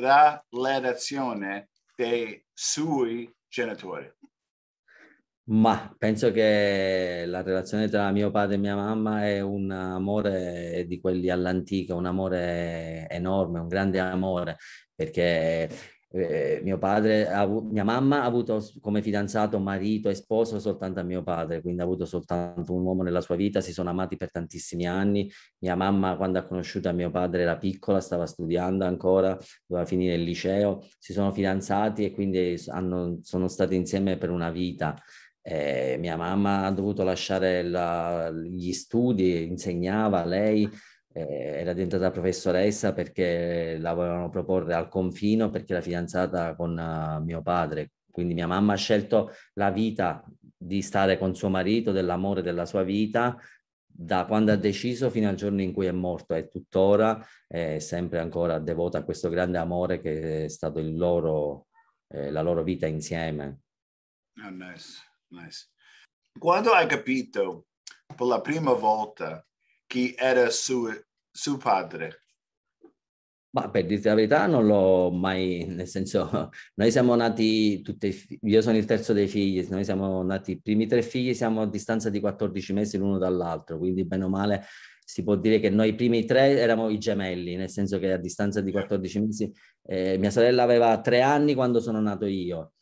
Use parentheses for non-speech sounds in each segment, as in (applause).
la relazione dei suoi genitori. Ma penso che la relazione tra mio padre e mia mamma è un amore di quelli all'antica, un amore enorme, un grande amore, perché eh, mio padre, av- mia mamma ha avuto come fidanzato, marito e sposo soltanto a mio padre, quindi ha avuto soltanto un uomo nella sua vita, si sono amati per tantissimi anni. Mia mamma quando ha conosciuto a mio padre era piccola, stava studiando ancora, doveva finire il liceo, si sono fidanzati e quindi hanno, sono stati insieme per una vita. Eh, mia mamma ha dovuto lasciare la, gli studi, insegnava lei, eh, era diventata professoressa perché la volevano proporre al confino perché era fidanzata con eh, mio padre. Quindi mia mamma ha scelto la vita di stare con suo marito, dell'amore della sua vita, da quando ha deciso fino al giorno in cui è morto e tuttora è sempre ancora devota a questo grande amore che è stato loro, eh, la loro vita insieme. Oh, nice, nice. Quando hai capito per la prima volta chi era suo, suo padre? Ma per dirti la verità non l'ho mai, nel senso, (laughs) noi siamo nati tutti, io sono il terzo dei figli, noi siamo nati, i primi tre figli siamo a distanza di 14 mesi l'uno dall'altro, quindi bene o male si può dire che noi primi tre eravamo i gemelli, nel senso che a distanza di 14 mesi eh, mia sorella aveva tre anni quando sono nato io.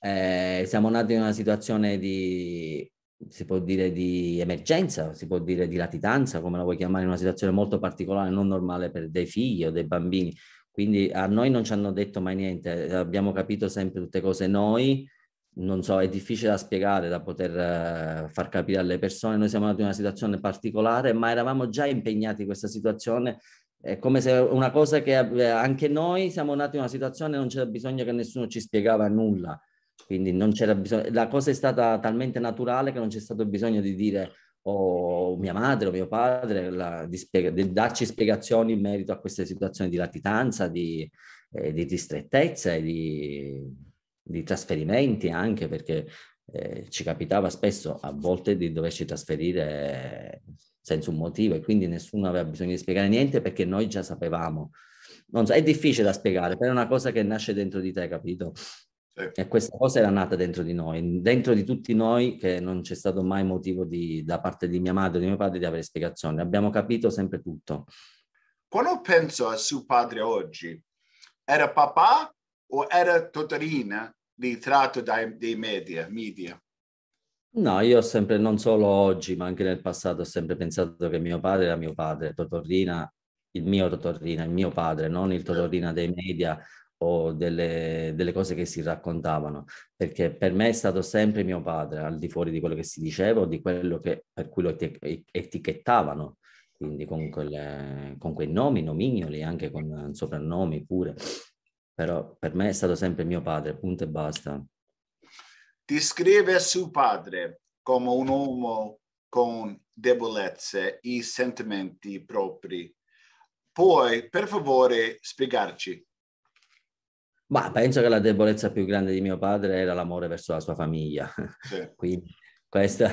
Eh, siamo nati in una situazione di si può dire di emergenza, si può dire di latitanza, come la vuoi chiamare, in una situazione molto particolare, non normale per dei figli o dei bambini. Quindi a noi non ci hanno detto mai niente, abbiamo capito sempre tutte cose noi, non so, è difficile da spiegare, da poter eh, far capire alle persone. Noi siamo andati in una situazione particolare, ma eravamo già impegnati in questa situazione è come se una cosa che eh, anche noi siamo nati in una situazione non c'era bisogno che nessuno ci spiegava nulla. Quindi non c'era bisogno, la cosa è stata talmente naturale che non c'è stato bisogno di dire o oh, mia madre o mio padre la, di, spiega, di, darci spiegazioni in merito a queste situazioni di latitanza, di, eh, di distrettezza e di, di, trasferimenti anche perché eh, ci capitava spesso a volte di doverci trasferire senza un motivo e quindi nessuno aveva bisogno di spiegare niente perché noi già sapevamo. So, è difficile da spiegare, però è una cosa che nasce dentro di te, capito? Sì. E questa cosa era nata dentro di noi, dentro di tutti noi che non c'è stato mai motivo di, da parte di mia madre e di mio padre di avere spiegazioni. Abbiamo capito sempre tutto. Quando penso a suo padre oggi, era papà o era Totorina ritratto dai, dai media, media? No, io sempre, non solo oggi, ma anche nel passato, ho sempre pensato che mio padre era mio padre, Totorina, il mio Totorina, il mio padre, non il certo. Totorina dei media o delle, delle, cose che si raccontavano, perché per me è stato sempre mio padre, al di fuori di quello che si diceva o di quello che, per cui lo etichettavano, quindi con, quelle, con quei nomi, nomignoli, anche con soprannomi pure, però per me è stato sempre mio padre, punto e basta. Descrive suo padre come un uomo con debolezze e sentimenti propri. Puoi, per favore, spiegarci ma penso che la debolezza più grande di mio padre era l'amore verso la sua famiglia. Sì. (laughs) Quindi questa,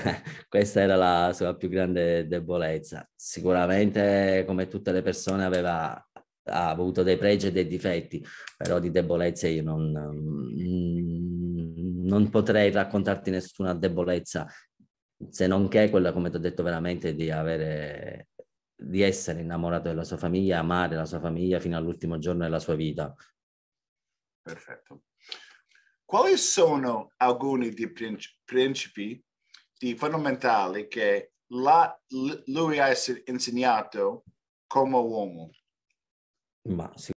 questa, era la sua più grande debolezza. Sicuramente, come tutte le persone, aveva, ha avuto dei pregi e dei difetti, però di debolezze io non, mm, non potrei raccontarti nessuna debolezza, se non che quella, come ti ho detto, veramente di avere di essere innamorato della sua famiglia, amare la sua famiglia fino all'ultimo giorno della sua vita. Perfetto. Quali sono alcuni dei principi di fondamentali che la, lui ha insegnato come uomo? Ma sì